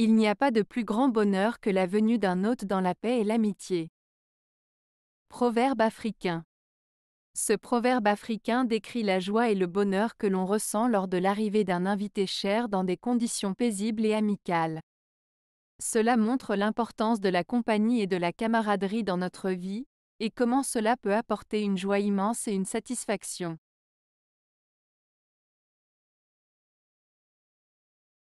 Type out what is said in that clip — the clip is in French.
Il n'y a pas de plus grand bonheur que la venue d'un hôte dans la paix et l'amitié. Proverbe africain. Ce proverbe africain décrit la joie et le bonheur que l'on ressent lors de l'arrivée d'un invité cher dans des conditions paisibles et amicales. Cela montre l'importance de la compagnie et de la camaraderie dans notre vie, et comment cela peut apporter une joie immense et une satisfaction.